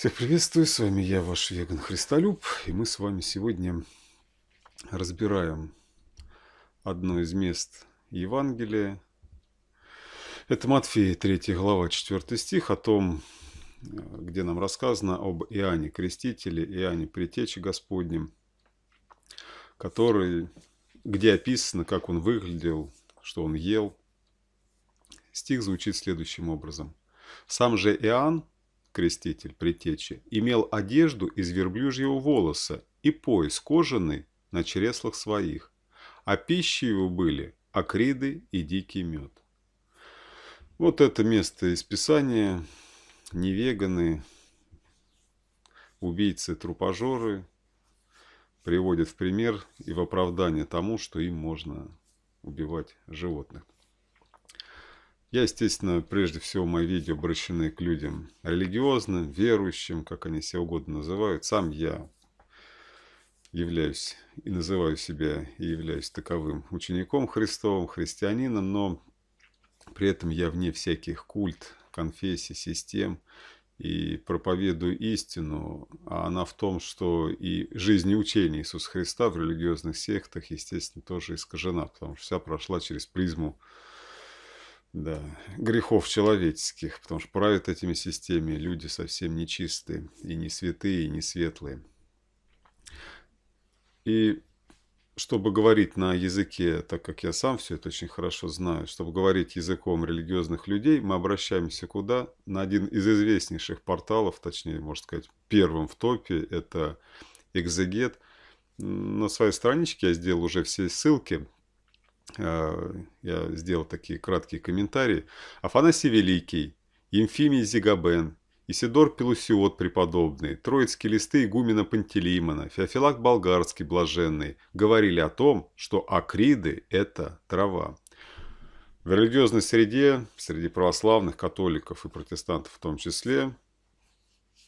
Всех приветствую, с вами я, ваш веган Христолюб, и мы с вами сегодня разбираем одно из мест Евангелия. Это Матфея, 3 глава, 4 стих, о том, где нам рассказано об Иоанне Крестителе, Иоанне Притече Господнем, который, где описано, как он выглядел, что он ел. Стих звучит следующим образом. «Сам же Иоанн, креститель притечи, имел одежду из верблюжьего волоса и пояс кожаный на чреслах своих, а пищей его были акриды и дикий мед. Вот это место из Писания, невеганы, убийцы трупожоры приводят в пример и в оправдание тому, что им можно убивать животных. Я, естественно, прежде всего мои видео обращены к людям религиозным, верующим, как они себя угодно называют. Сам я являюсь и называю себя и являюсь таковым учеником Христовым, христианином, но при этом я вне всяких культ, конфессий, систем и проповедую истину, а она в том, что и жизнь и учение Иисуса Христа в религиозных сектах, естественно, тоже искажена, потому что вся прошла через призму да, грехов человеческих, потому что правят этими системами люди совсем нечистые, и не святые, и не светлые. И чтобы говорить на языке, так как я сам все это очень хорошо знаю, чтобы говорить языком религиозных людей, мы обращаемся куда? На один из известнейших порталов, точнее, можно сказать, первым в топе, это Экзегет. На своей страничке я сделал уже все ссылки, я сделал такие краткие комментарии, Афанасий Великий, Емфимий Зигабен, Исидор Пелусиот преподобный, Троицкие листы игумена Пантелеймона, Феофилак Болгарский блаженный говорили о том, что акриды – это трава. В религиозной среде, среди православных, католиков и протестантов в том числе,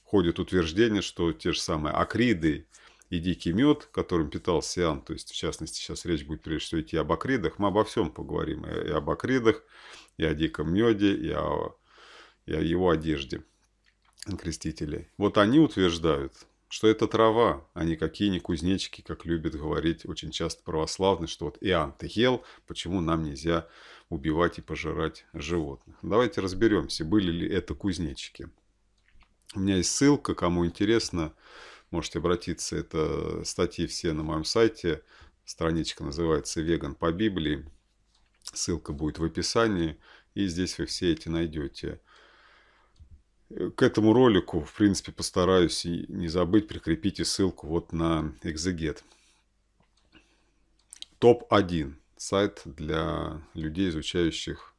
ходит утверждение, что те же самые акриды – и дикий мед, которым питался Иоанн, то есть, в частности, сейчас речь будет прежде всего идти об акридах, мы обо всем поговорим, э, и об акридах, и о диком меде, и о, и о его одежде крестителей. Вот они утверждают, что это трава, а никакие не кузнечики, как любят говорить очень часто православные, что вот Иоанн ты ел, почему нам нельзя убивать и пожирать животных. Давайте разберемся, были ли это кузнечики. У меня есть ссылка, кому интересно, Можете обратиться, это статьи все на моем сайте. Страничка называется «Веган по Библии». Ссылка будет в описании, и здесь вы все эти найдете. К этому ролику, в принципе, постараюсь не забыть, прикрепите ссылку вот на экзегет. Топ-1. Сайт для людей, изучающих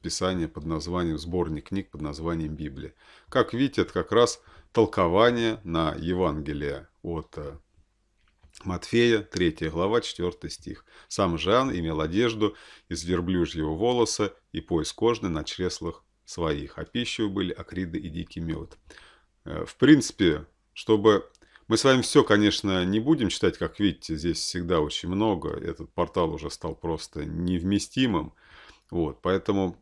Писание под названием, сборник книг под названием Библия. Как видите, это как раз толкование на Евангелие от э, Матфея, 3 глава, 4 стих. Сам Жан имел одежду из верблюжьего волоса и пояс кожны на чреслах своих, а пищей были акриды и дикий мед. Э, в принципе, чтобы... Мы с вами все, конечно, не будем читать, как видите, здесь всегда очень много. Этот портал уже стал просто невместимым. Вот, поэтому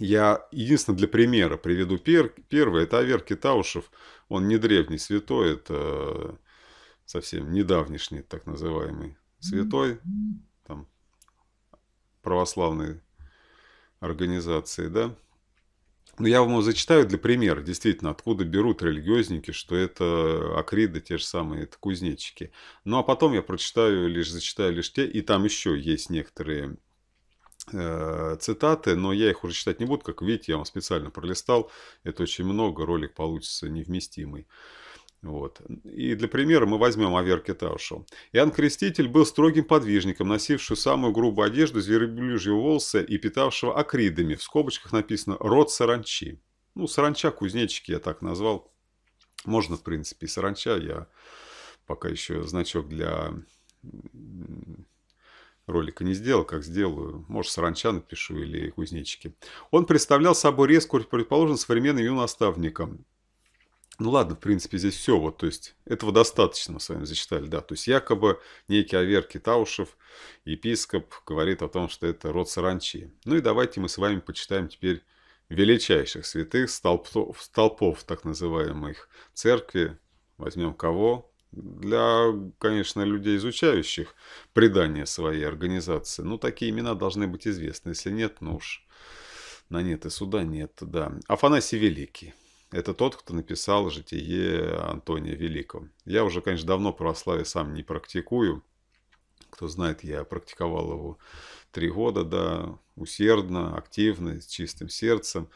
я единственно для примера приведу пер, первый. Это Аверки Таушев. Он не древний святой, это совсем недавнешний так называемый святой. Там православной организации, да. Но я вам его зачитаю для примера, действительно, откуда берут религиозники, что это акриды, те же самые, это кузнечики. Ну, а потом я прочитаю, лишь зачитаю лишь те, и там еще есть некоторые Э, цитаты, но я их уже читать не буду. Как видите, я вам специально пролистал. Это очень много, ролик получится невместимый. Вот. И для примера мы возьмем о Верке Таушу. Иоанн Креститель был строгим подвижником, носившую самую грубую одежду, звереблюжьего волоса и питавшего акридами. В скобочках написано «род саранчи». Ну, саранча, кузнечики я так назвал. Можно, в принципе, и саранча. Я пока еще значок для ролика не сделал, как сделаю, может, саранча напишу или кузнечики. Он представлял собой резкую, предположим, современным ее наставником. Ну ладно, в принципе, здесь все, вот, то есть, этого достаточно, мы с вами зачитали, да, то есть, якобы некий Авер Китаушев, епископ, говорит о том, что это род саранчи. Ну и давайте мы с вами почитаем теперь величайших святых, столпов, столпов так называемых церкви, возьмем кого, для, конечно, людей, изучающих предания своей организации, ну, такие имена должны быть известны. Если нет, ну уж на нет и суда нет, да. Афанасий Великий. Это тот, кто написал житие Антония Великого. Я уже, конечно, давно православие сам не практикую. Кто знает, я практиковал его три года, да, усердно, активно, с чистым сердцем.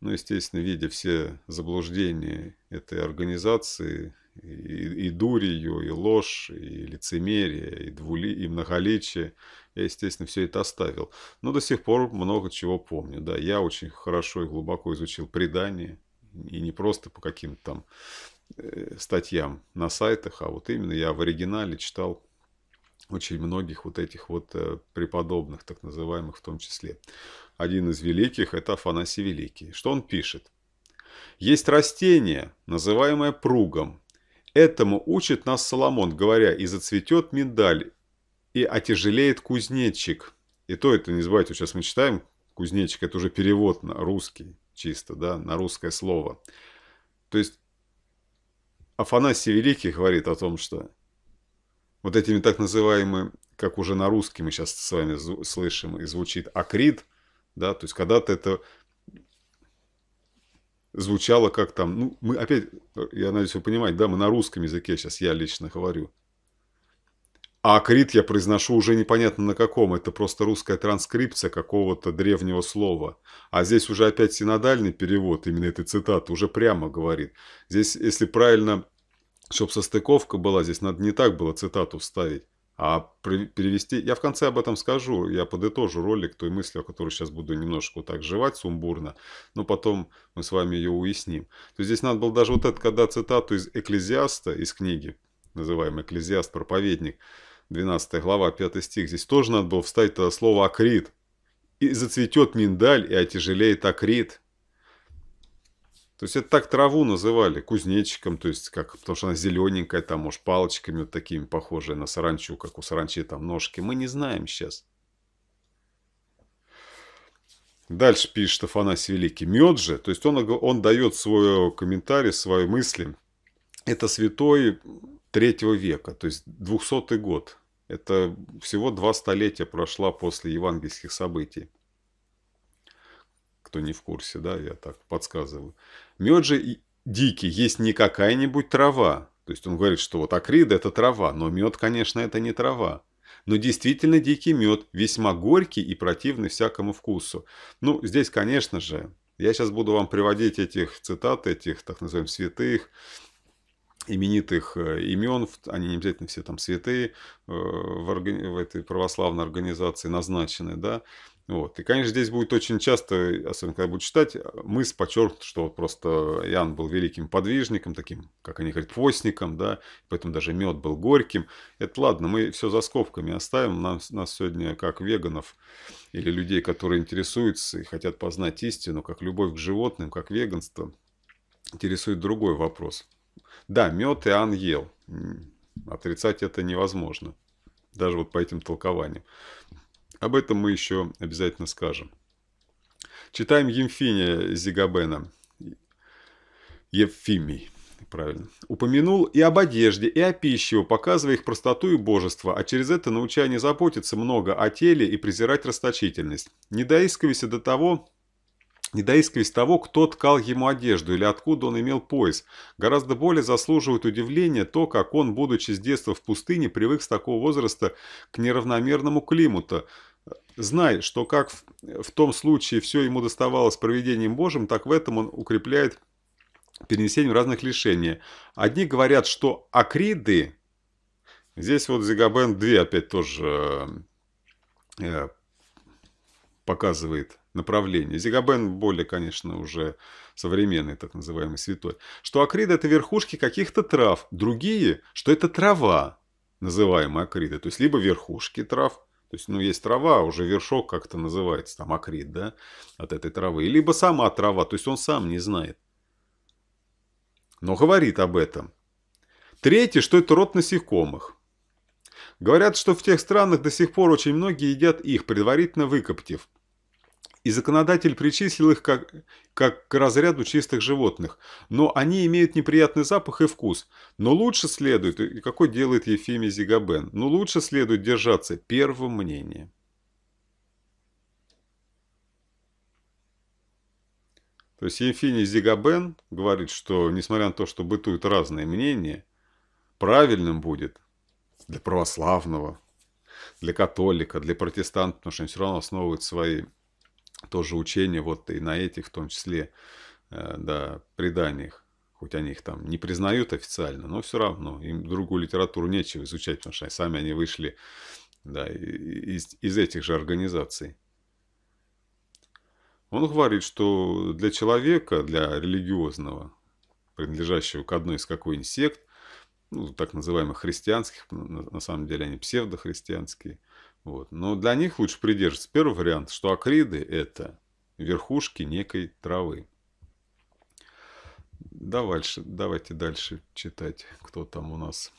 Ну, естественно, видя все заблуждения этой организации, и, и дурь ее, и ложь, и лицемерие, и, двули, и многоличие. Я, естественно, все это оставил. Но до сих пор много чего помню. Да, я очень хорошо и глубоко изучил предание. И не просто по каким-то там э, статьям на сайтах, а вот именно я в оригинале читал очень многих вот этих вот э, преподобных, так называемых в том числе. Один из великих – это Афанасий Великий. Что он пишет? Есть растение, называемое пругом, Этому учит нас Соломон, говоря, и зацветет миндаль, и отяжелеет кузнечик. И то это, не забывайте, сейчас мы читаем, кузнечик, это уже перевод на русский, чисто, да, на русское слово. То есть Афанасий Великий говорит о том, что вот этими так называемыми, как уже на русский мы сейчас с вами слышим и звучит, акрит, да, то есть когда-то это звучало как там, ну, мы опять, я надеюсь, вы понимаете, да, мы на русском языке сейчас я лично говорю. А крит я произношу уже непонятно на каком, это просто русская транскрипция какого-то древнего слова. А здесь уже опять синодальный перевод именно этой цитаты уже прямо говорит. Здесь, если правильно, чтобы состыковка была, здесь надо не так было цитату вставить, а перевести, я в конце об этом скажу, я подытожу ролик той о которую сейчас буду немножко вот так жевать сумбурно, но потом мы с вами ее уясним. То есть здесь надо было даже вот это, когда цитату из Экклезиаста, из книги, называемый Экклезиаст, проповедник, 12 глава, 5 стих, здесь тоже надо было вставить это слово «акрит», и зацветет миндаль, и отяжелеет акрит. То есть это так траву называли, кузнечиком, то есть как, потому что она зелененькая, там, может, палочками вот такими похожие на саранчу, как у саранчи там ножки. Мы не знаем сейчас. Дальше пишет Афанасий Великий. Мед же, то есть он, он дает свой э, комментарий, свои мысли. Это святой третьего века, то есть 200 год. Это всего два столетия прошла после евангельских событий кто не в курсе, да, я так подсказываю. Мед же дикий, есть не какая-нибудь трава. То есть он говорит, что вот акрида – это трава, но мед, конечно, это не трава. Но действительно дикий мед, весьма горький и противный всякому вкусу. Ну, здесь, конечно же, я сейчас буду вам приводить этих цитат, этих так называемых святых, именитых э, имен, они не обязательно все там святые э, в, в этой православной организации назначены, да, вот. И, конечно, здесь будет очень часто, особенно когда буду читать, мыс подчеркнут, что вот просто Ян был великим подвижником, таким, как они говорят, постником, да, поэтому даже мед был горьким. Это ладно, мы все за скобками оставим, нам, нас сегодня как веганов или людей, которые интересуются и хотят познать истину, как любовь к животным, как веганство, интересует другой вопрос. Да, мед Иоанн ел, отрицать это невозможно, даже вот по этим толкованиям. Об этом мы еще обязательно скажем. Читаем Емфиния Зигабена. Евфимий правильно. Упомянул и об одежде, и о пище, показывая их простоту и божество, а через это научая не заботиться много о теле и презирать расточительность. Не доискивайся до того, не доискиваясь того, кто ткал ему одежду или откуда он имел пояс. Гораздо более заслуживает удивления то, как он, будучи с детства в пустыне, привык с такого возраста к неравномерному климату, Знай, что как в, в том случае все ему доставалось проведением Божьим, так в этом он укрепляет перенесением разных лишений. Одни говорят, что акриды, здесь вот Зигабен 2 опять тоже э, э, показывает направление. Зигабен более, конечно, уже современный, так называемый святой. Что акриды – это верхушки каких-то трав. Другие, что это трава, называемая акриды. То есть, либо верхушки трав – то есть, ну, есть трава, а уже вершок как-то называется, там, акрит, да, от этой травы. Либо сама трава, то есть он сам не знает. Но говорит об этом. Третье, что это род насекомых. Говорят, что в тех странах до сих пор очень многие едят их, предварительно выкоптив и законодатель причислил их как, как к разряду чистых животных. Но они имеют неприятный запах и вкус. Но лучше следует, какой делает Ефимий Зигабен, но лучше следует держаться первого мнения. То есть Ефимий Зигабен говорит, что несмотря на то, что бытуют разные мнения, правильным будет для православного, для католика, для протестанта, потому что они все равно основывают свои тоже учение вот и на этих, в том числе, э, да, преданиях. Хоть они их там не признают официально, но все равно им другую литературу нечего изучать, потому что сами они вышли да, из, из этих же организаций. Он говорит, что для человека, для религиозного, принадлежащего к одной из какой-нибудь сект, ну, так называемых христианских, на самом деле они псевдохристианские, вот. Но для них лучше придерживаться первый вариант, что акриды – это верхушки некой травы. Дальше, давайте дальше читать, кто там у нас.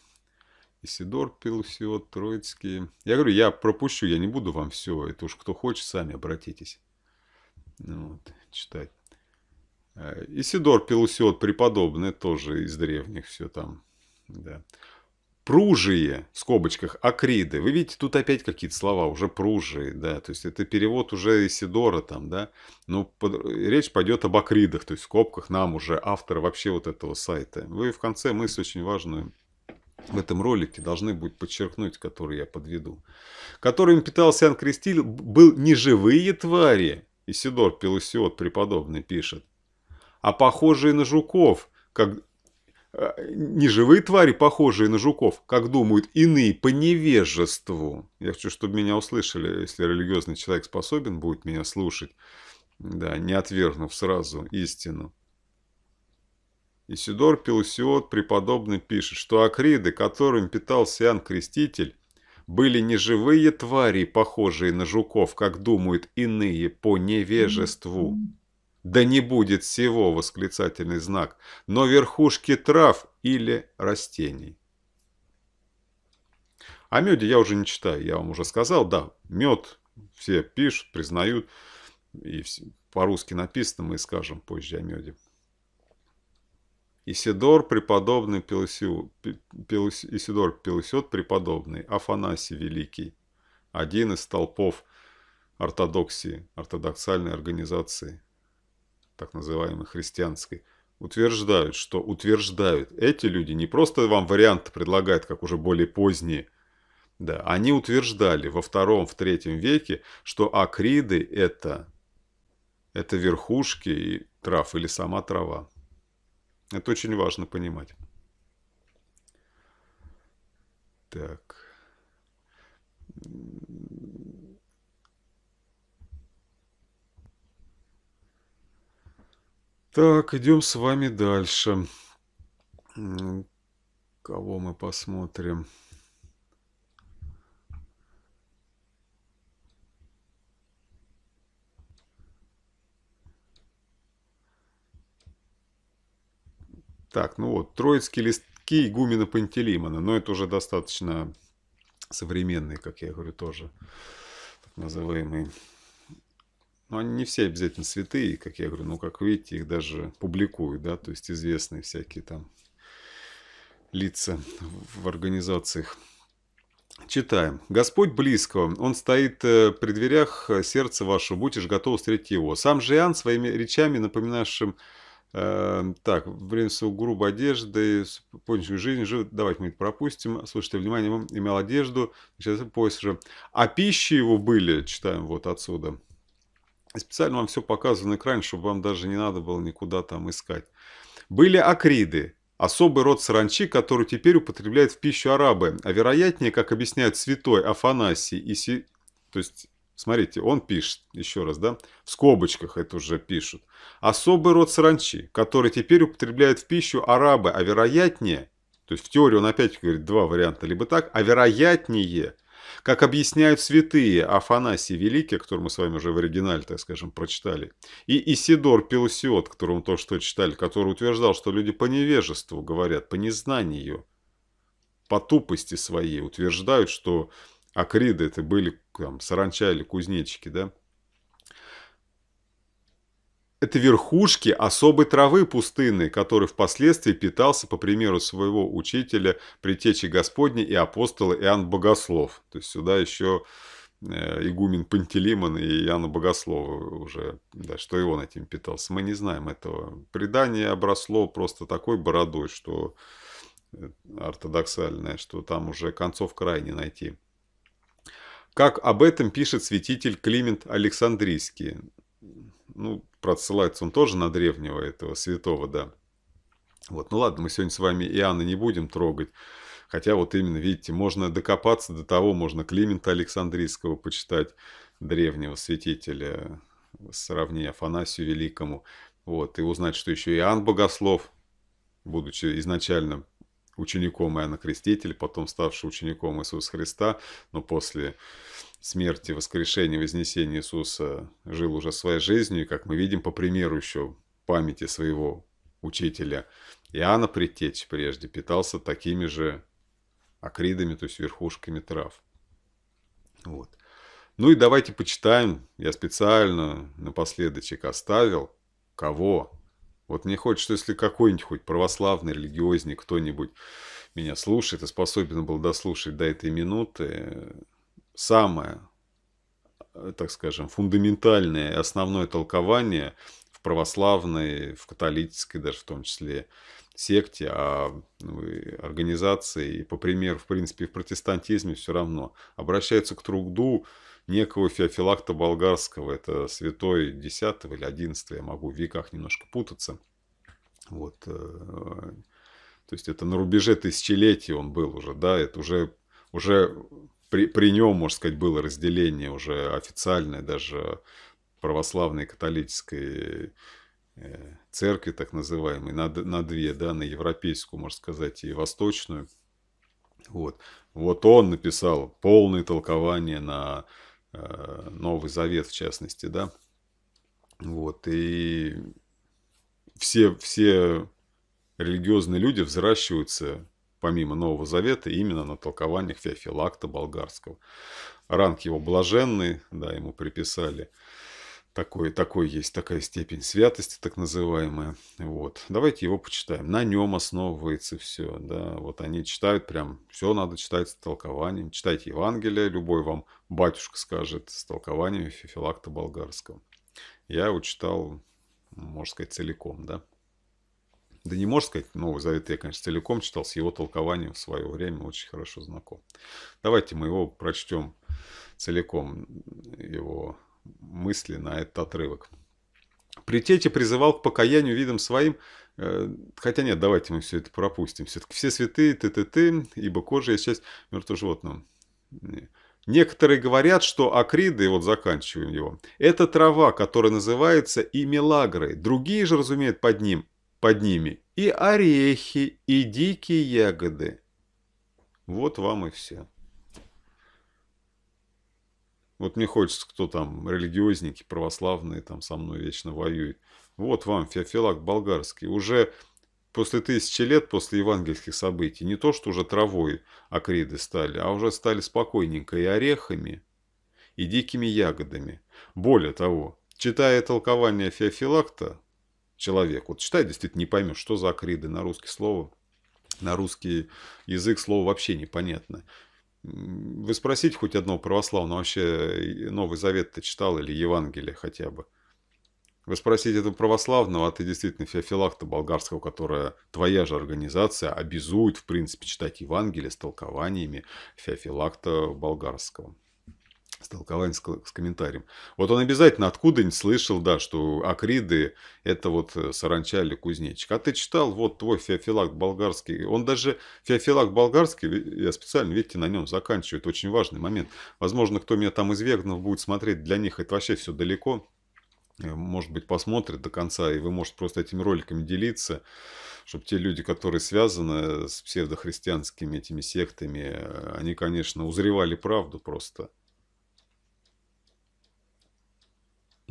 Исидор Пелусиот, Троицкий. Я говорю, я пропущу, я не буду вам все. Это уж кто хочет, сами обратитесь. Ну вот, читать. Э, Исидор Пелусиот преподобный, тоже из древних все там. Да пружие, в скобочках, акриды. Вы видите, тут опять какие-то слова, уже пружие, да, то есть это перевод уже Исидора там, да. Но ну, под, речь пойдет об акридах, то есть в скобках нам уже автор вообще вот этого сайта. Вы в конце мысль очень важную в этом ролике должны будет подчеркнуть, который я подведу. Которым питался Иоанн Крестиль, был не живые твари, Исидор Пелусиот преподобный пишет, а похожие на жуков, как Э, не живые твари, похожие на жуков, как думают иные по невежеству. Я хочу, чтобы меня услышали, если религиозный человек способен будет меня слушать, да, не отвергнув сразу истину. Исидор Пелусиот, преподобный, пишет, что акриды, которым питался Иоанн Креститель, были не живые твари, похожие на жуков, как думают иные по невежеству. Да не будет всего восклицательный знак, но верхушки трав или растений. О меде я уже не читаю, я вам уже сказал, да, мед все пишут, признают, и по-русски написано, мы скажем позже о меде. Исидор преподобный Пелосиу, Исидор Пелосиот преподобный, Афанасий Великий, один из толпов ортодоксии, ортодоксальной организации – так называемой христианской, утверждают, что утверждают. Эти люди не просто вам вариант предлагают, как уже более поздние. Да, они утверждали во втором, в третьем веке, что акриды – это, это верхушки и трав или сама трава. Это очень важно понимать. Так. Так, идем с вами дальше. Кого мы посмотрим? Так, ну вот, троицкие листки Игумена Пантелеймона, но это уже достаточно современные, как я говорю, тоже так называемый но они не все обязательно святые, как я говорю, Ну как видите, их даже публикуют, да, то есть известные всякие там лица в организациях. Читаем. «Господь близкого, он стоит э, при дверях э, сердца вашего, будешь готов встретить его». Сам же Иоанн своими речами, напоминавшим э, так, время своего грубой одежды, пончую жизнь, живет. давайте мы это пропустим, слушайте, внимание, он имел одежду, сейчас позже. А пищи его были, читаем вот отсюда, Специально вам все показано на экране, чтобы вам даже не надо было никуда там искать. Были акриды, особый род саранчи, который теперь употребляют в пищу арабы, а вероятнее, как объясняет святой Афанасий, и си... то есть, смотрите, он пишет, еще раз, да, в скобочках это уже пишут, особый род саранчи, который теперь употребляют в пищу арабы, а вероятнее, то есть в теории он опять говорит два варианта, либо так, а вероятнее как объясняют святые Афанасий Великий, который мы с вами уже в оригинале, так скажем, прочитали, и Исидор Пелсиот, которому то, что читали, который утверждал, что люди по невежеству говорят, по незнанию, по тупости своей утверждают, что акриды это были там, саранча или кузнечики, да, это верхушки особой травы пустынной, которой впоследствии питался, по примеру своего учителя, притечи Господней и апостола Иоанн Богослов. То есть сюда еще э, игумен Пантелеймон и Иоанна Богослова уже, да, что и он этим питался. Мы не знаем этого. Предание обросло просто такой бородой, что э, ортодоксальное, что там уже концов край не найти. Как об этом пишет святитель Климент Александрийский. Ну, правда, ссылается он тоже на древнего этого святого, да. Вот, ну ладно, мы сегодня с вами Иоанна не будем трогать. Хотя вот именно, видите, можно докопаться до того, можно Климента Александрийского почитать, древнего святителя, сравнить Афанасию Великому. Вот, и узнать, что еще Иоанн Богослов, будучи изначально учеником Иоанна Крестителя, потом ставший учеником Иисуса Христа, но после смерти, воскрешения, вознесения Иисуса жил уже своей жизнью, и, как мы видим, по примеру еще памяти своего учителя Иоанна Притечь прежде питался такими же акридами, то есть верхушками трав. Вот. Ну и давайте почитаем, я специально напоследочек оставил, кого. Вот мне хочется, если какой-нибудь хоть православный, религиозник кто-нибудь меня слушает и способен был дослушать до этой минуты, самое, э, так скажем, фундаментальное и основное толкование в православной, в католической даже в том числе секте, а ну, и организации, и по примеру, в принципе, в протестантизме все равно, обращается к труду некого Феофилакта Болгарского, это святой 10 или 11, я могу в веках немножко путаться. Вот, э, то есть это на рубеже тысячелетий он был уже, да, это уже, уже при, при нем, можно сказать, было разделение уже официальное, даже православной католической э, церкви, так называемой, на, на две, да, на европейскую, можно сказать, и восточную. Вот, вот он написал полное толкование на э, Новый Завет, в частности, да. Вот, и все, все религиозные люди взращиваются помимо Нового Завета, именно на толкованиях Феофилакта Болгарского. Ранг его блаженный, да, ему приписали такой, такой есть такая степень святости, так называемая. Вот. Давайте его почитаем. На нем основывается все. Да? Вот они читают прям, все надо читать с толкованием. Читайте Евангелие, любой вам батюшка скажет с толкованием Феофилакта Болгарского. Я его читал, можно сказать, целиком, да да не можешь сказать Новый Завет, я, конечно, целиком читал, с его толкованием в свое время очень хорошо знаком. Давайте мы его прочтем целиком, его мысли на этот отрывок. Притечи призывал к покаянию видом своим, э, хотя нет, давайте мы все это пропустим. Все-таки все святые, ты, ты, ты, ибо кожа есть часть мертвого животного. Некоторые говорят, что акриды, вот заканчиваем его, это трава, которая называется и мелагрой. Другие же разумеют под ним под ними и орехи, и дикие ягоды. Вот вам и все. Вот мне хочется, кто там религиозники, православные там со мной вечно воюют. Вот вам феофилак болгарский. Уже после тысячи лет, после евангельских событий, не то, что уже травой акриды стали, а уже стали спокойненько и орехами, и дикими ягодами. Более того, читая толкование Феофилакта, человек. Вот читать действительно не поймешь, что за акриды на русский слово, на русский язык слово вообще непонятно. Вы спросите хоть одного православного, вообще э, Новый Завет ты читал или Евангелие хотя бы. Вы спросите этого православного, а ты действительно феофилакта болгарского, которая твоя же организация обязует, в принципе, читать Евангелие с толкованиями феофилакта болгарского с толкованием, с, с комментарием. Вот он обязательно откуда-нибудь слышал, да, что акриды – это вот э, саранча или кузнечик. А ты читал, вот твой феофилакт болгарский, он даже, феофилакт болгарский, я специально, видите, на нем заканчивает очень важный момент. Возможно, кто меня там из вегнов будет смотреть, для них это вообще все далеко э, может быть, посмотрит до конца, и вы можете просто этими роликами делиться, чтобы те люди, которые связаны с псевдохристианскими этими сектами, э, они, конечно, узревали правду просто.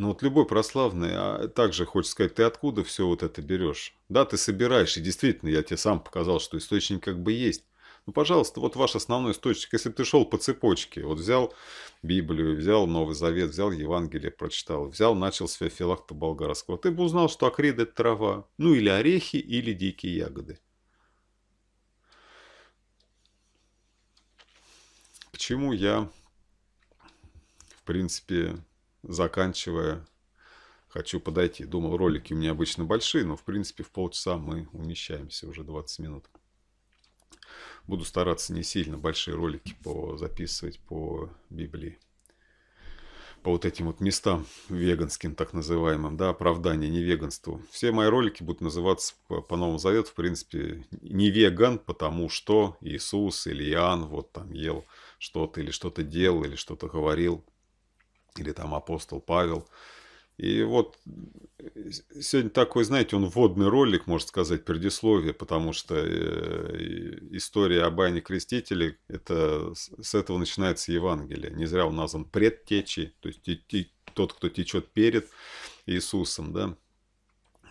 Ну вот любой прославный, а также хочет сказать, ты откуда все вот это берешь? Да, ты собираешь, и действительно, я тебе сам показал, что источник как бы есть. Ну, пожалуйста, вот ваш основной источник. Если ты шел по цепочке, вот взял Библию, взял Новый Завет, взял Евангелие, прочитал, взял, начал с феофилакта болгарского, ты бы узнал, что акрид – это трава. Ну, или орехи, или дикие ягоды. Почему я, в принципе, заканчивая, хочу подойти. Думал, ролики у меня обычно большие, но в принципе в полчаса мы умещаемся уже 20 минут. Буду стараться не сильно большие ролики по записывать по Библии. По вот этим вот местам веганским, так называемым, да, оправдание невеганству. Все мои ролики будут называться по, по Новому Завету, в принципе, не веган, потому что Иисус или Иоанн вот там ел что-то или что-то делал, или что-то говорил или там апостол Павел. И вот сегодня такой, знаете, он вводный ролик, можно сказать, предисловие, потому что э, история об Иоанне Крестителе, это, с этого начинается Евангелие. Не зря он назван предтечи, то есть тот, кто течет перед Иисусом, да.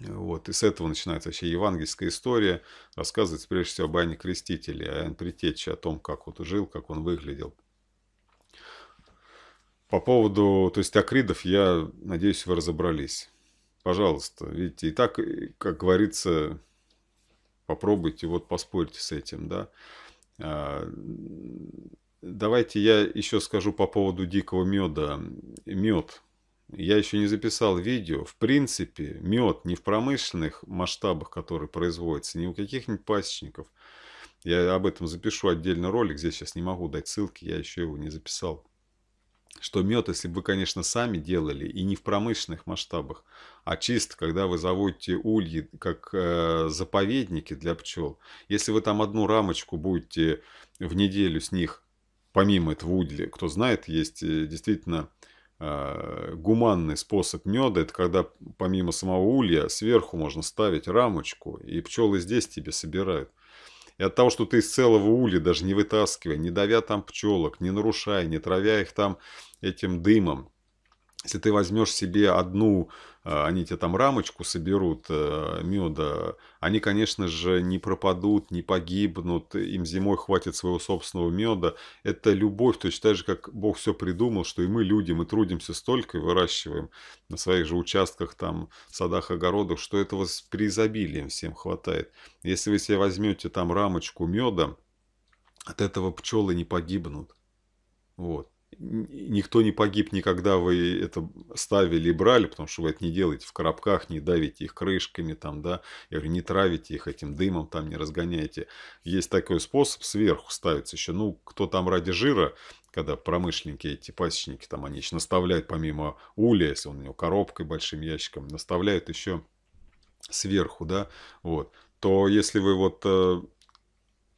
Вот, и с этого начинается вообще евангельская история, рассказывается прежде всего об Иоанне Крестителе, о Иоанне Предтече, о том, как вот жил, как он выглядел, по поводу, то есть, акридов, я надеюсь, вы разобрались. Пожалуйста, видите, и так, как говорится, попробуйте, вот поспорьте с этим, да. А, давайте я еще скажу по поводу дикого меда. Мед. Я еще не записал видео. В принципе, мед не в промышленных масштабах, которые производятся, ни у каких-нибудь пасечников. Я об этом запишу отдельный ролик. Здесь сейчас не могу дать ссылки, я еще его не записал что мед, если бы вы, конечно, сами делали, и не в промышленных масштабах, а чисто, когда вы заводите ульи как э, заповедники для пчел, если вы там одну рамочку будете в неделю с них, помимо этого улья, кто знает, есть э, действительно э, гуманный способ меда, это когда помимо самого улья сверху можно ставить рамочку, и пчелы здесь тебе собирают. И от того, что ты из целого уля, даже не вытаскивая, не давя там пчелок, не нарушая, не травя их там этим дымом, если ты возьмешь себе одну Э, они тебе там рамочку соберут э, меда, они, конечно же, не пропадут, не погибнут, им зимой хватит своего собственного меда. Это любовь, точно так же, как Бог все придумал, что и мы, люди, мы трудимся столько и выращиваем на своих же участках, там, садах, огородах, что этого с преизобилием всем хватает. Если вы себе возьмете там рамочку меда, от этого пчелы не погибнут. Вот никто не погиб никогда, вы это ставили и брали, потому что вы это не делаете в коробках, не давите их крышками, там, да, я говорю, не травите их этим дымом, там, не разгоняйте Есть такой способ, сверху ставится еще, ну, кто там ради жира, когда промышленники, эти пасечники, там, они еще наставляют, помимо улья если он у него коробкой, большим ящиком, наставляют еще сверху, да, вот, то если вы вот э,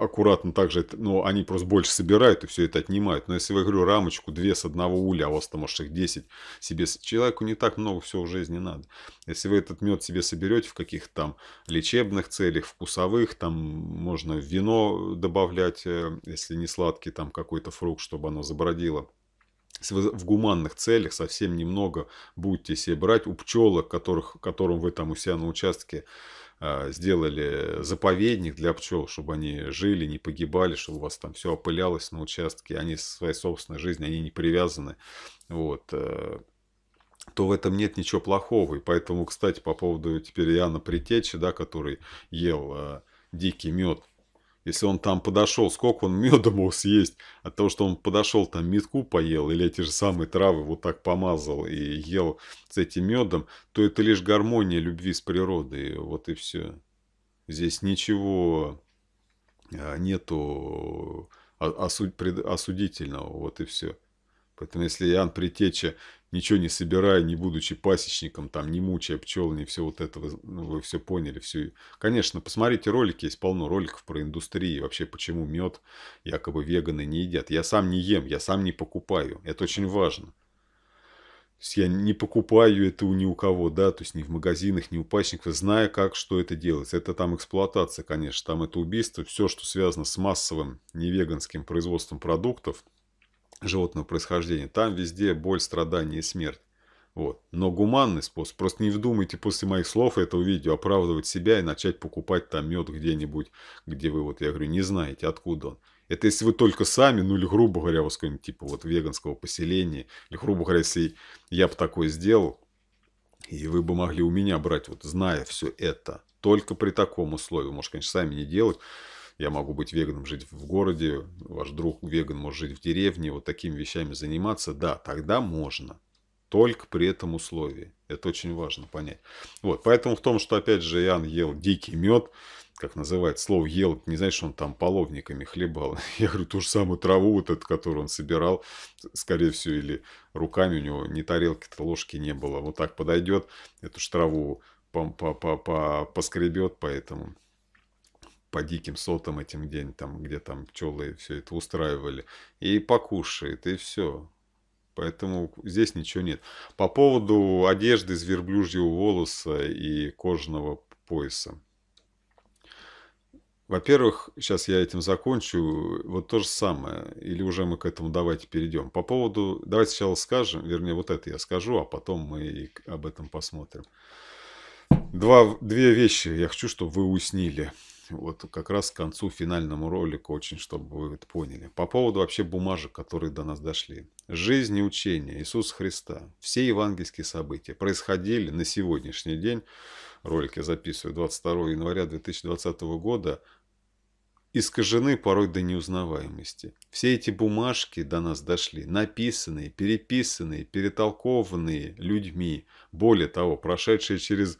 аккуратно также, но они просто больше собирают и все это отнимают. Но если я говорю рамочку две с одного уля, а у вас там может их 10 себе, человеку не так много всего в жизни надо. Если вы этот мед себе соберете в каких-то там лечебных целях, вкусовых, там можно вино добавлять, э, если не сладкий там какой-то фрукт, чтобы оно забродило. Если вы в гуманных целях совсем немного будете себе брать у пчелок, которых, которым вы там у себя на участке а, сделали заповедник для пчел, чтобы они жили, не погибали, чтобы у вас там все опылялось на участке, они со своей собственной жизнью, они не привязаны. Вот э, то в этом нет ничего плохого. И поэтому, кстати, по поводу теперь Яна Притечи, да, который ел э, дикий мед, если он там подошел, сколько он меда мог съесть от того, что он подошел там метку поел или эти же самые травы вот так помазал и ел с этим медом, то это лишь гармония любви с природой, вот и все. Здесь ничего а, нету осудительного, вот и все. Поэтому если Иоанн Притеча, ничего не собирая, не будучи пасечником, там, не мучая пчел, не все вот это, вы, ну, вы все поняли. все Конечно, посмотрите ролики, есть полно роликов про индустрии, вообще почему мед якобы веганы не едят. Я сам не ем, я сам не покупаю, это очень важно. То есть я не покупаю это у ни у кого, да, то есть ни в магазинах, ни у пасечников, зная, как, что это делается. Это там эксплуатация, конечно, там это убийство, все, что связано с массовым невеганским производством продуктов – животного происхождения, там везде боль, страдание, и смерть. Вот. Но гуманный способ. Просто не вдумайте после моих слов этого видео оправдывать себя и начать покупать там мед где-нибудь, где вы, вот я говорю, не знаете, откуда он. Это если вы только сами, ну или, грубо говоря, вот скажем типа вот веганского поселения, или, грубо говоря, если я бы такое сделал, и вы бы могли у меня брать, вот зная все это, только при таком условии, может, конечно, сами не делать, я могу быть веганом, жить в городе, ваш друг веган может жить в деревне, вот такими вещами заниматься, да, тогда можно. Только при этом условии. Это очень важно понять. Вот, поэтому в том, что, опять же, Иоанн ел дикий мед, как называется, слово ел, не знаешь, что он там половниками хлебал. Я говорю, ту же самую траву, вот эту, которую он собирал, скорее всего, или руками у него ни тарелки-то, ложки не было. Вот так подойдет, эту же траву по -по -по -по поскребет, поэтому по диким сотам этим день, там, где там пчелы все это устраивали, и покушает, и все. Поэтому здесь ничего нет. По поводу одежды из верблюжьего волоса и кожаного пояса. Во-первых, сейчас я этим закончу, вот то же самое, или уже мы к этому давайте перейдем. По поводу, давайте сначала скажем, вернее, вот это я скажу, а потом мы об этом посмотрим. Два, две вещи я хочу, чтобы вы уснили вот как раз к концу финальному ролику, очень, чтобы вы это поняли. По поводу вообще бумажек, которые до нас дошли. Жизнь и учение Иисуса Христа, все евангельские события происходили на сегодняшний день, ролик я записываю 22 января 2020 года, искажены порой до неузнаваемости. Все эти бумажки до нас дошли, написанные, переписанные, перетолкованные людьми, более того, прошедшие через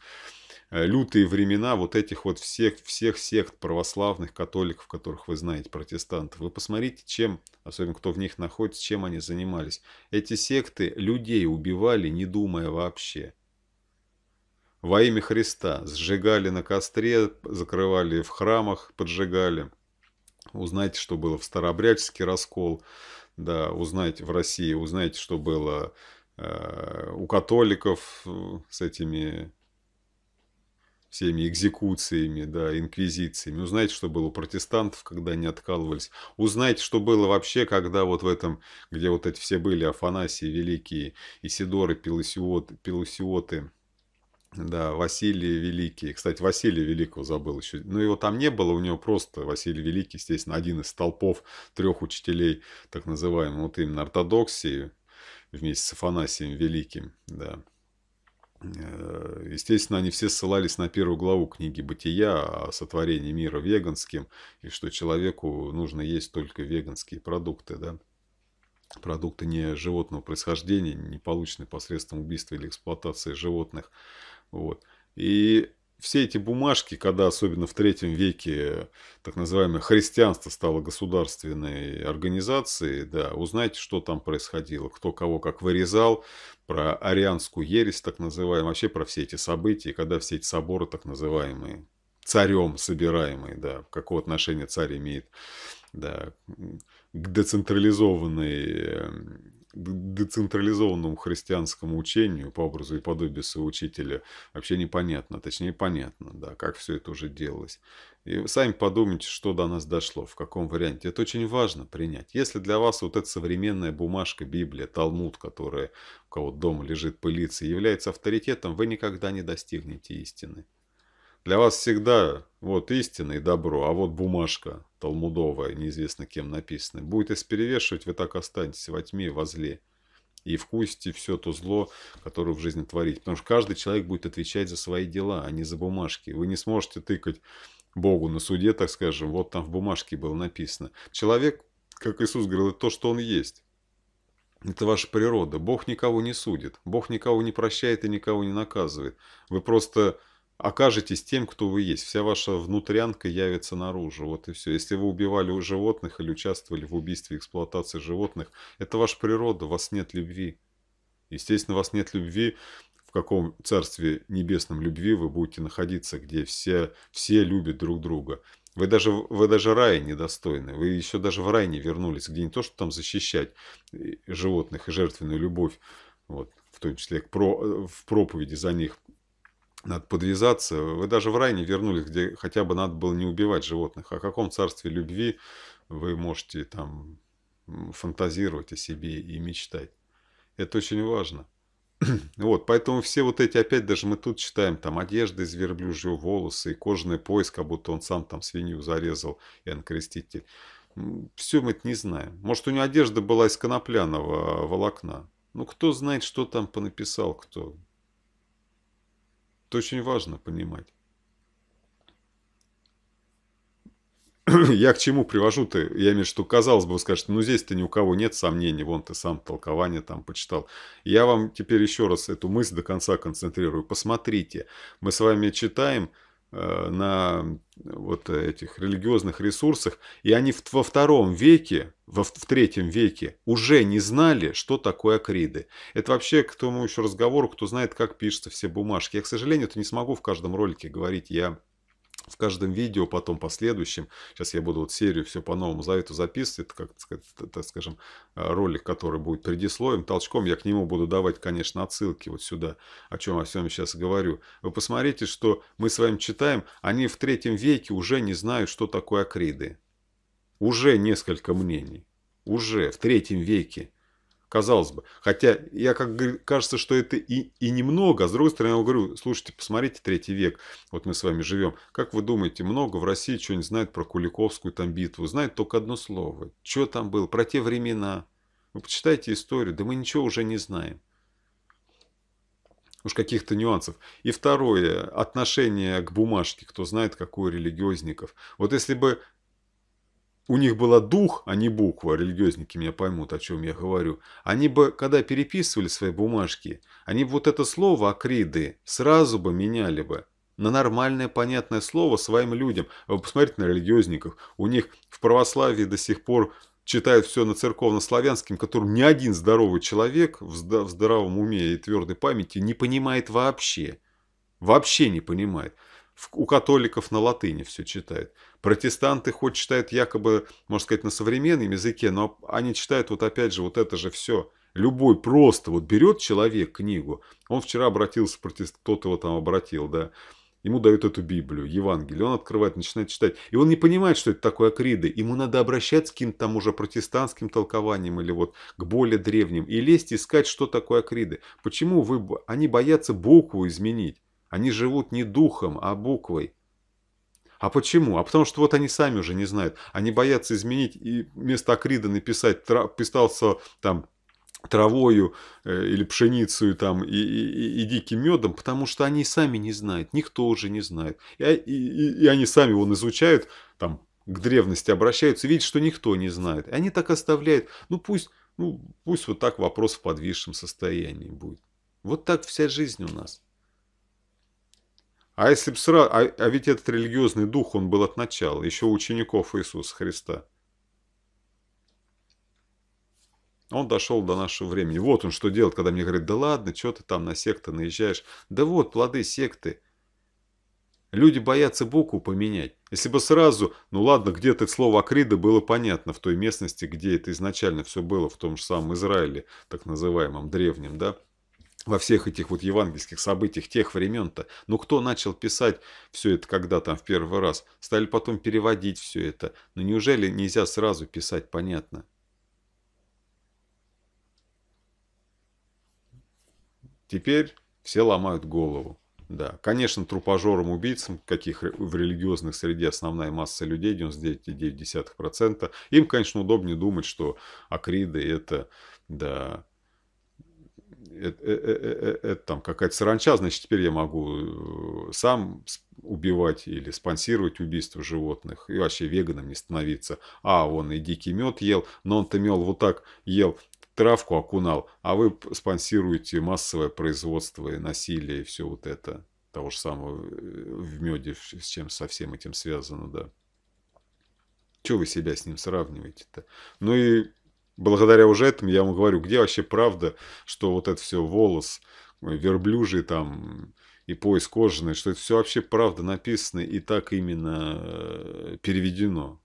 Э, лютые времена вот этих вот всех, всех сект православных, католиков, которых вы знаете, протестантов. Вы посмотрите, чем, особенно кто в них находится, чем они занимались. Эти секты людей убивали, не думая вообще. Во имя Христа сжигали на костре, закрывали в храмах, поджигали. Узнайте, что было в Старообрядческий раскол, да, узнайте в России, узнайте, что было э, у католиков э, с этими всеми экзекуциями, да, инквизициями. Узнайте, что было у протестантов, когда они откалывались. Узнайте, что было вообще, когда вот в этом, где вот эти все были, Афанасии Великие, Исидоры, Пелосиоты, да, Василий Великий. Кстати, Василия Великого забыл еще. Но ну, его там не было, у него просто Василий Великий, естественно, один из столпов трех учителей, так называемых, вот именно ортодоксии, вместе с Афанасием Великим, да. Э, естественно, они все ссылались на первую главу книги «Бытия» о сотворении мира веганским, и что человеку нужно есть только веганские продукты, да? продукты не животного происхождения, не полученные посредством убийства или эксплуатации животных. Вот. И все эти бумажки, когда особенно в третьем веке так называемое христианство стало государственной организацией, да, узнайте, что там происходило, кто кого как вырезал, про арианскую ересь так называемую, вообще про все эти события, когда все эти соборы так называемые, царем собираемые, да, какое отношение царь имеет да, к децентрализованной эм, децентрализованному христианскому учению по образу и подобию соучителя вообще непонятно, точнее понятно, да, как все это уже делалось. И вы сами подумайте, что до нас дошло, в каком варианте. Это очень важно принять. Если для вас вот эта современная бумажка, Библия, Талмуд, которая у кого дома лежит, пылится, является авторитетом, вы никогда не достигнете истины. Для вас всегда вот истина и добро, а вот бумажка талмудовая, неизвестно кем написанная, будет исперевешивать, вы так останетесь во тьме и во зле. И вкусите все то зло, которое в жизни творит. Потому что каждый человек будет отвечать за свои дела, а не за бумажки. Вы не сможете тыкать Богу на суде, так скажем, вот там в бумажке было написано. Человек, как Иисус говорил, это то, что он есть. Это ваша природа. Бог никого не судит. Бог никого не прощает и никого не наказывает. Вы просто окажетесь тем, кто вы есть. Вся ваша внутрянка явится наружу. Вот и все. Если вы убивали животных или участвовали в убийстве эксплуатации животных, это ваша природа, у вас нет любви. Естественно, у вас нет любви, в каком царстве небесном любви вы будете находиться, где все, все любят друг друга. Вы даже, вы даже рая недостойны. Вы еще даже в рай не вернулись, где не то, что там защищать э, животных и жертвенную любовь, вот, в том числе к про, э, в проповеди за них надо подвязаться. Вы даже в рай не вернулись, где хотя бы надо было не убивать животных. О каком царстве любви вы можете там фантазировать о себе и мечтать? Это очень важно. Вот, поэтому все вот эти, опять даже мы тут читаем, там, одежда из верблюжьего волоса и кожаный пояс, как будто он сам там свинью зарезал, Иоанн Креститель. Все мы это не знаем. Может, у него одежда была из конопляного а, волокна. Ну, кто знает, что там понаписал кто. Это очень важно понимать. Я к чему привожу ты? Я имею в виду, что казалось бы, вы скажете, ну здесь-то ни у кого нет сомнений, вон ты сам толкование там почитал. Я вам теперь еще раз эту мысль до конца концентрирую. Посмотрите, мы с вами читаем Э, на э, вот этих религиозных ресурсах, и они во втором веке, во, в третьем веке уже не знали, что такое акриды. Это вообще к тому еще разговору, кто знает, как пишутся все бумажки. Я, к сожалению, это не смогу в каждом ролике говорить, я в каждом видео, потом последующем, сейчас я буду вот серию все по Новому Завету записывать, это, как так скажем, э, ролик, который будет предисловием, толчком, я к нему буду давать, конечно, отсылки вот сюда, о чем о всем сейчас говорю. Вы посмотрите, что мы с вами читаем, они в третьем веке уже не знают, что такое акриды. Уже несколько мнений. Уже в третьем веке казалось бы. Хотя я как кажется, что это и, и немного. А с другой стороны, я говорю, слушайте, посмотрите, третий век, вот мы с вами живем. Как вы думаете, много в России что-нибудь знает про Куликовскую там битву? Знает только одно слово. Что там было? Про те времена. Вы почитайте историю, да мы ничего уже не знаем. Уж каких-то нюансов. И второе, отношение к бумажке, кто знает, какой религиозников. Вот если бы у них было дух, а не буква, религиозники меня поймут, о чем я говорю, они бы, когда переписывали свои бумажки, они бы вот это слово «акриды» сразу бы меняли бы на нормальное понятное слово своим людям. Вы посмотрите на религиозников, у них в православии до сих пор читают все на церковно-славянском, которым ни один здоровый человек в здравом уме и твердой памяти не понимает вообще. Вообще не понимает у католиков на латыни все читают. Протестанты хоть читают якобы, можно сказать, на современном языке, но они читают вот опять же вот это же все. Любой просто вот берет человек книгу, он вчера обратился, протест... кто-то его там обратил, да, Ему дают эту Библию, Евангелие. Он открывает, начинает читать. И он не понимает, что это такое акриды. Ему надо обращаться к каким-то там уже протестантским толкованиям или вот к более древним. И лезть искать, что такое акриды. Почему вы... они боятся букву изменить? Они живут не духом, а буквой. А почему? А потому что вот они сами уже не знают. Они боятся изменить и вместо акрида написать, писался там травою э, или пшеницей там, и, и, и диким медом, потому что они сами не знают, никто уже не знает. А, и, и, и они сами вон изучают, там, к древности обращаются, видят, что никто не знает. И они так оставляют, ну пусть, ну пусть вот так вопрос в подвижном состоянии будет. Вот так вся жизнь у нас. А, если бы сразу, а, а ведь этот религиозный дух, он был от начала, еще у учеников Иисуса Христа. Он дошел до нашего времени. Вот он что делает, когда мне говорит, да ладно, что ты там на секты наезжаешь. Да вот, плоды секты. Люди боятся букву поменять. Если бы сразу, ну ладно, где-то слово акрида было понятно в той местности, где это изначально все было, в том же самом Израиле, так называемом древнем, да, во всех этих вот евангельских событиях тех времен-то. Но ну, кто начал писать все это когда там в первый раз? Стали потом переводить все это. Но ну, неужели нельзя сразу писать понятно? Теперь все ломают голову. Да, конечно, трупажорам-убийцам, каких в религиозных среде основная масса людей, 99,9%, им, конечно, удобнее думать, что акриды – это да, это, это, э, э, э, это там какая-то саранча, значит, теперь я могу сам убивать или спонсировать убийство животных и вообще веганом не становиться. А, он и дикий мед ел, но он-то мел вот так ел, травку окунал, а вы спонсируете массовое производство и насилие и все вот это. Того же самого в меде, с чем со всем этим связано, да. Чего вы себя с ним сравниваете-то? Ну и Благодаря уже этому я вам говорю, где вообще правда, что вот это все волос, э, верблюжий там и пояс кожаный, что это все вообще правда написано и так именно э, переведено.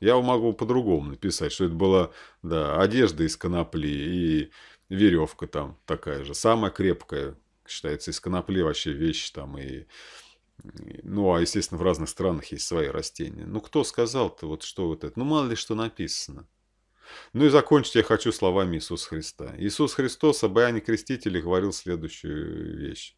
Я могу по-другому написать, что это была да, одежда из конопли и веревка там такая же. Самая крепкая, считается, из конопли вообще вещь там и... Ну, а, естественно, в разных странах есть свои растения. Ну, кто сказал-то, вот что вот это? Ну, мало ли что написано. Ну и закончить я хочу словами Иисуса Христа. Иисус Христос об Иоанне Крестителе говорил следующую вещь.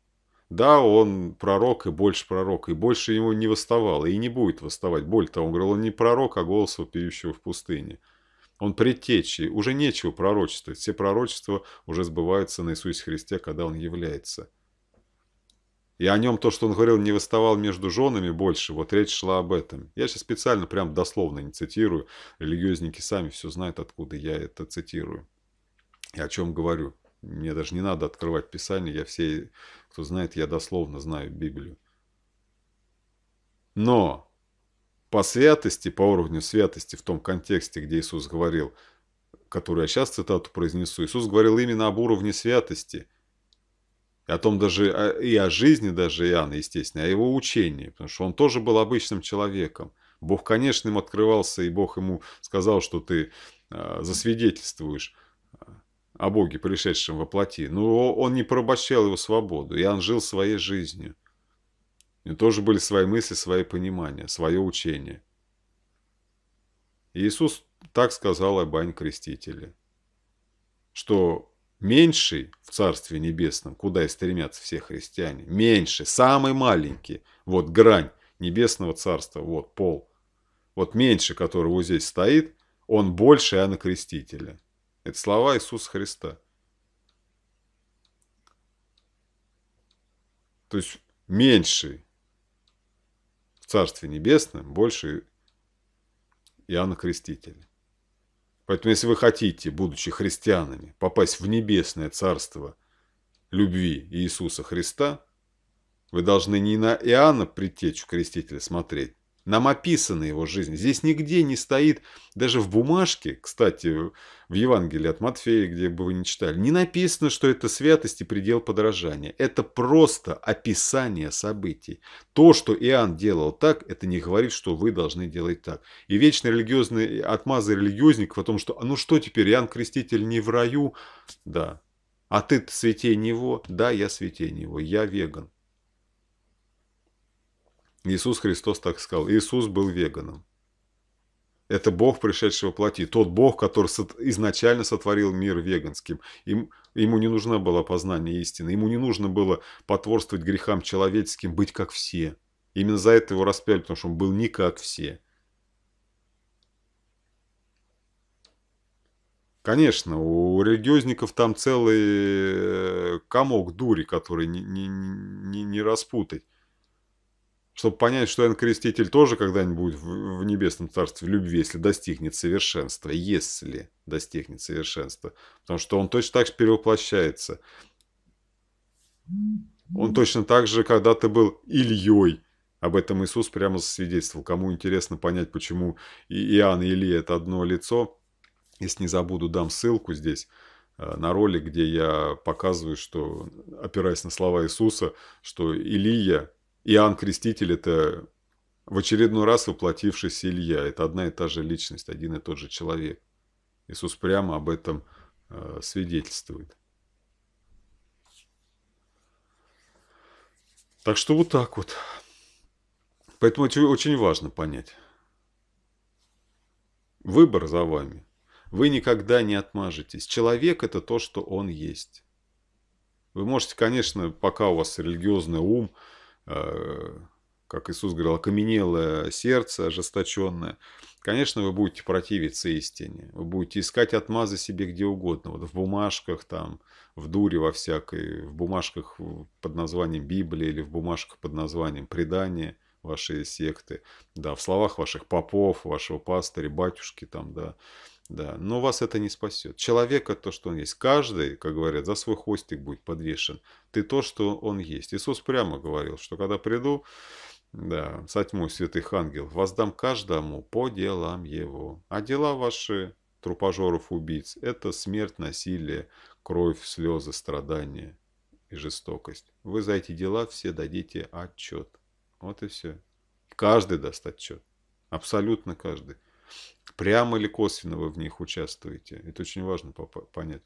Да, он пророк и больше пророк, и больше его не восставало, и не будет восставать. Более того, он говорил, он не пророк, а голос вопиющего в пустыне. Он предтечий, уже нечего пророчествовать. Все пророчества уже сбываются на Иисусе Христе, когда он является. И о нем то, что он говорил, не выставал между женами больше, вот речь шла об этом. Я сейчас специально прям дословно не цитирую, религиозники сами все знают, откуда я это цитирую. И о чем говорю. Мне даже не надо открывать Писание, я все, кто знает, я дословно знаю Библию. Но по святости, по уровню святости в том контексте, где Иисус говорил, которую я сейчас цитату произнесу, Иисус говорил именно об уровне святости – о том даже, а, и о жизни даже Иоанна, естественно, о а его учении, потому что он тоже был обычным человеком. Бог, конечно, им открывался, и Бог ему сказал, что ты а, засвидетельствуешь о Боге, пришедшем во плоти. Но он не порабощал его свободу, и он жил своей жизнью. У него тоже были свои мысли, свои понимания, свое учение. Иисус так сказал об Ань Крестителе, что меньший в Царстве Небесном, куда и стремятся все христиане, меньший, самый маленький, вот грань Небесного Царства, вот пол, вот меньше, который вот здесь стоит, он больше Иоанна Крестителя. Это слова Иисуса Христа. То есть меньший в Царстве Небесном, больше Иоанна Крестителя. Поэтому, если вы хотите, будучи христианами, попасть в небесное царство любви Иисуса Христа, вы должны не на Иоанна Предтечу Крестителя смотреть, нам описана его жизнь. Здесь нигде не стоит, даже в бумажке, кстати, в Евангелии от Матфея, где бы вы ни читали, не написано, что это святость и предел подражания. Это просто описание событий. То, что Иоанн делал так, это не говорит, что вы должны делать так. И вечные религиозные отмазы религиозников о том, что «А ну что теперь, Иоанн Креститель не в раю, да, а ты святей него? Да, я святей него, я веган. Иисус Христос так сказал. Иисус был веганом. Это Бог, пришедший во плоти. Тот Бог, который изначально сотворил мир веганским. Им, ему не нужно было познание истины. Ему не нужно было потворствовать грехам человеческим, быть как все. Именно за это его распяли, потому что он был не как все. Конечно, у религиозников там целый э, комок дури, который не, не, не, не распутать чтобы понять, что Иоанн Креститель тоже когда-нибудь в, в небесном царстве в любви, если достигнет совершенства, если достигнет совершенства, потому что он точно так же перевоплощается. Он точно так же когда-то был Ильей. Об этом Иисус прямо засвидетельствовал. Кому интересно понять, почему Иоанн и Илья – это одно лицо, если не забуду, дам ссылку здесь э, на ролик, где я показываю, что, опираясь на слова Иисуса, что Илия Иоанн Креститель – это в очередной раз воплотившийся Илья. Это одна и та же личность, один и тот же человек. Иисус прямо об этом э, свидетельствует. Так что вот так вот. Поэтому очень важно понять. Выбор за вами. Вы никогда не отмажетесь. Человек – это то, что он есть. Вы можете, конечно, пока у вас религиозный ум – Э, как Иисус говорил, окаменелое сердце, ожесточенное, конечно, вы будете противиться истине. Вы будете искать отмазы себе где угодно. Вот в бумажках, там, в дуре во всякой, в бумажках под названием Библии или в бумажках под названием предания вашей секты, да, в словах ваших попов, вашего пастыря, батюшки там, да, да, но вас это не спасет. Человека то, что он есть. Каждый, как говорят, за свой хвостик будет подвешен. Ты то, что он есть. Иисус прямо говорил, что когда приду, да, со тьмой святых ангел, воздам каждому по делам его. А дела ваши, трупожоров убийц, это смерть, насилие, кровь, слезы, страдания и жестокость. Вы за эти дела все дадите отчет. Вот и все. Каждый даст отчет. Абсолютно каждый. Прямо или косвенно вы в них участвуете. Это очень важно понять.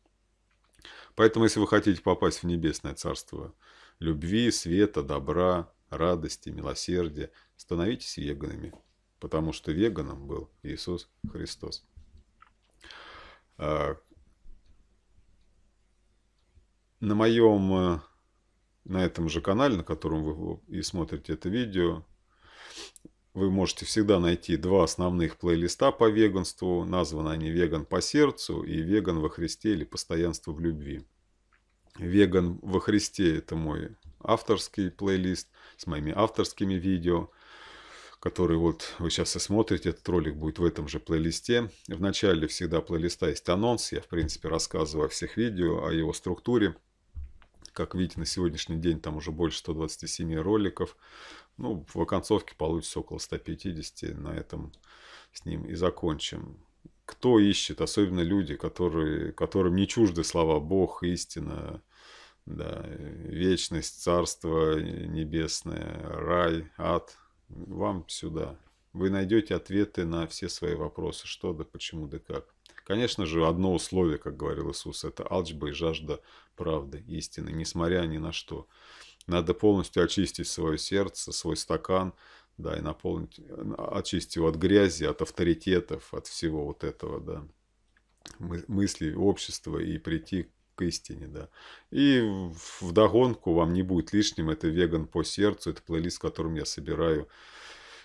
Поэтому, если вы хотите попасть в небесное царство любви, света, добра, радости, милосердия, становитесь веганами, потому что веганом был Иисус Христос. А, на моем, э, на этом же канале, на котором вы и смотрите это видео, вы можете всегда найти два основных плейлиста по веганству, названы они «Веган по сердцу» и «Веган во Христе» или «Постоянство в любви». «Веган во Христе» — это мой авторский плейлист с моими авторскими видео, которые вот вы сейчас и смотрите, этот ролик будет в этом же плейлисте. В начале всегда плейлиста есть анонс, я в принципе рассказываю о всех видео, о его структуре. Как видите, на сегодняшний день там уже больше 127 роликов. Ну, в оконцовке получится около 150, на этом с ним и закончим. Кто ищет, особенно люди, которые, которым не чужды слова «Бог», «Истина», да, «Вечность», «Царство небесное», «Рай», «Ад», вам сюда. Вы найдете ответы на все свои вопросы, что да, почему да как. Конечно же, одно условие, как говорил Иисус, это алчба и жажда правды, истины, несмотря ни на что. Надо полностью очистить свое сердце, свой стакан, да, и наполнить, а, очистить его от грязи, от авторитетов, от всего вот этого, да, мысли общества и прийти к истине, да. И вдогонку вам не будет лишним, это веган по сердцу, это плейлист, которым я собираю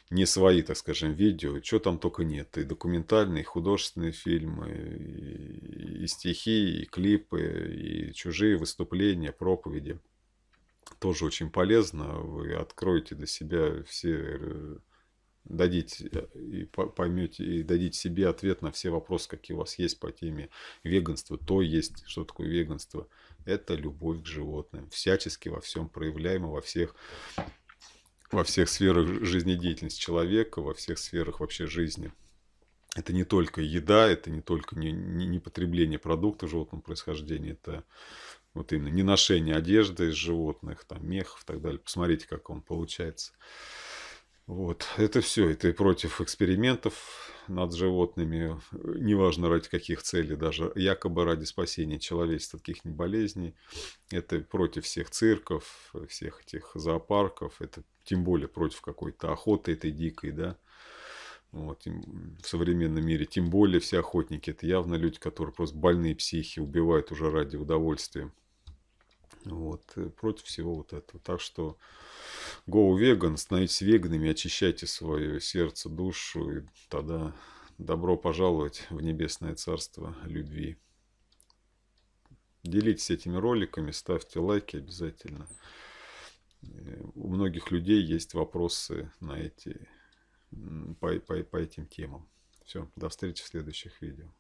не свои, так скажем, видео, что там только нет. И документальные, и художественные фильмы, и, и стихи, и клипы, и чужие выступления, проповеди тоже очень полезно. Вы откроете для себя все, э, дадите э, и поймете, и дадите себе ответ на все вопросы, какие у вас есть по теме веганства. То есть, что такое веганство. Это любовь к животным. Всячески во всем проявляемо, во всех во всех сферах жизнедеятельности человека, во всех сферах вообще жизни. Это не только еда, это не только не, не, не потребление продуктов животного происхождения, это вот именно не ношение одежды из животных, там, мехов и так далее. Посмотрите, как он получается. Вот. Это все. Это и против экспериментов над животными. Неважно ради каких целей, даже якобы ради спасения человечества от каких-нибудь болезней. Это против всех цирков, всех этих зоопарков. Это тем более против какой-то охоты этой дикой, да. Вот, в современном мире. Тем более все охотники. Это явно люди, которые просто больные психи, убивают уже ради удовольствия. Вот, э, против всего вот этого. Так что go vegan, становитесь веганами, очищайте свое сердце, душу, и тогда добро пожаловать в небесное царство любви. Делитесь этими роликами, ставьте лайки обязательно. Э, у многих людей есть вопросы на эти, по, по, по этим темам. Все, до встречи в следующих видео.